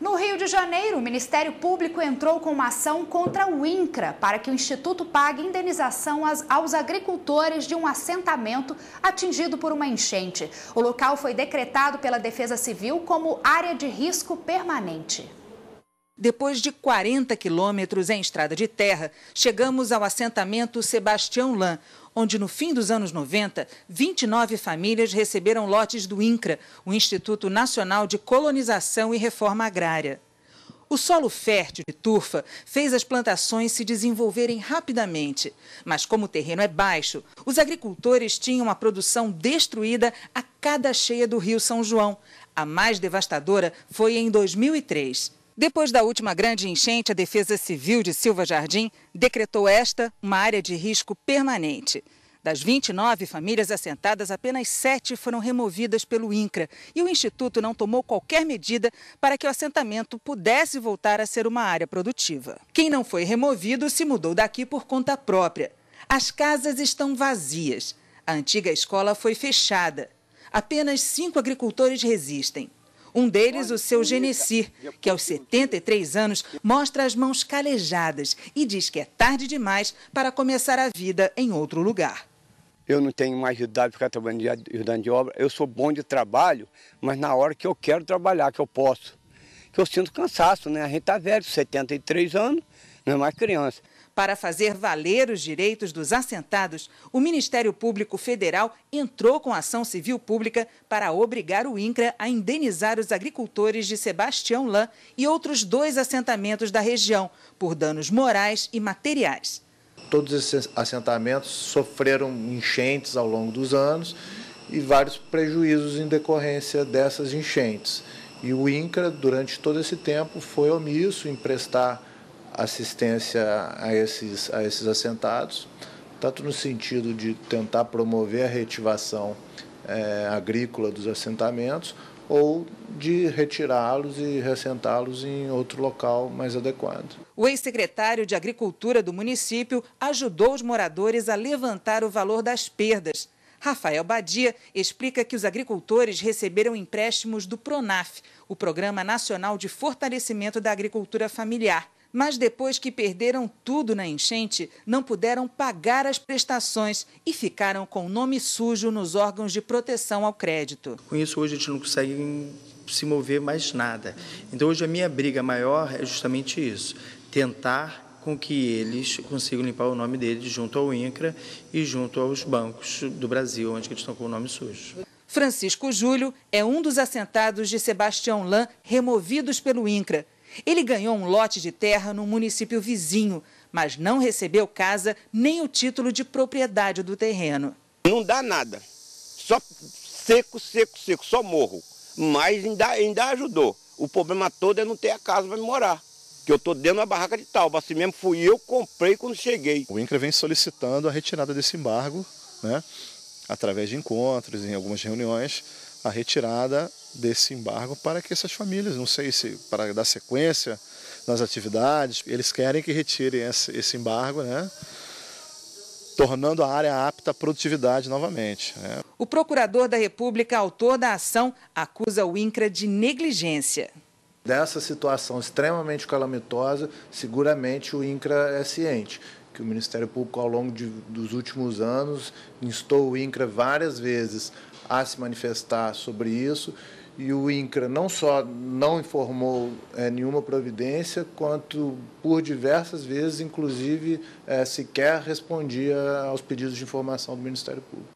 No Rio de Janeiro, o Ministério Público entrou com uma ação contra o INCRA para que o Instituto pague indenização aos agricultores de um assentamento atingido por uma enchente. O local foi decretado pela Defesa Civil como área de risco permanente. Depois de 40 quilômetros em estrada de terra, chegamos ao assentamento Sebastião Lã, onde no fim dos anos 90, 29 famílias receberam lotes do INCRA, o Instituto Nacional de Colonização e Reforma Agrária. O solo fértil de turfa fez as plantações se desenvolverem rapidamente. Mas, como o terreno é baixo, os agricultores tinham a produção destruída a cada cheia do Rio São João. A mais devastadora foi em 2003. Depois da última grande enchente, a Defesa Civil de Silva Jardim decretou esta uma área de risco permanente. Das 29 famílias assentadas, apenas sete foram removidas pelo INCRA e o Instituto não tomou qualquer medida para que o assentamento pudesse voltar a ser uma área produtiva. Quem não foi removido se mudou daqui por conta própria. As casas estão vazias. A antiga escola foi fechada. Apenas cinco agricultores resistem. Um deles, o seu Genesir, que aos 73 anos mostra as mãos calejadas e diz que é tarde demais para começar a vida em outro lugar. Eu não tenho mais idade para ficar trabalhando de, de obra. Eu sou bom de trabalho, mas na hora que eu quero trabalhar, que eu posso. Que eu sinto cansaço, né? A gente está velho, 73 anos, não é mais criança. Para fazer valer os direitos dos assentados, o Ministério Público Federal entrou com ação civil pública para obrigar o INCRA a indenizar os agricultores de Sebastião Lã e outros dois assentamentos da região por danos morais e materiais. Todos esses assentamentos sofreram enchentes ao longo dos anos e vários prejuízos em decorrência dessas enchentes. E o INCRA, durante todo esse tempo, foi omisso em prestar assistência a esses, a esses assentados, tanto no sentido de tentar promover a reativação é, agrícola dos assentamentos, ou de retirá-los e reassentá-los em outro local mais adequado. O ex-secretário de Agricultura do município ajudou os moradores a levantar o valor das perdas. Rafael Badia explica que os agricultores receberam empréstimos do PRONAF, o Programa Nacional de Fortalecimento da Agricultura Familiar mas depois que perderam tudo na enchente, não puderam pagar as prestações e ficaram com nome sujo nos órgãos de proteção ao crédito. Com isso, hoje a gente não consegue se mover mais nada. Então, hoje a minha briga maior é justamente isso: tentar com que eles consigam limpar o nome deles junto ao INCRA e junto aos bancos do Brasil, onde eles estão com o nome sujo. Francisco Júlio é um dos assentados de Sebastião Lã removidos pelo INCRA. Ele ganhou um lote de terra no município vizinho, mas não recebeu casa nem o título de propriedade do terreno. Não dá nada. Só seco, seco, seco, só morro. Mas ainda, ainda ajudou. O problema todo é não ter a casa para morar. Que eu estou dentro da barraca de tal, Assim mesmo fui eu comprei quando cheguei. O INCRA vem solicitando a retirada desse embargo, né? através de encontros, em algumas reuniões, a retirada desse embargo para que essas famílias, não sei se para dar sequência nas atividades, eles querem que retirem esse, esse embargo, né? tornando a área apta à produtividade novamente. Né? O procurador da República, autor da ação, acusa o INCRA de negligência. Dessa situação extremamente calamitosa, seguramente o INCRA é ciente que o Ministério Público, ao longo de, dos últimos anos, instou o INCRA várias vezes a se manifestar sobre isso e o INCRA não só não informou é, nenhuma providência, quanto por diversas vezes, inclusive, é, sequer respondia aos pedidos de informação do Ministério Público.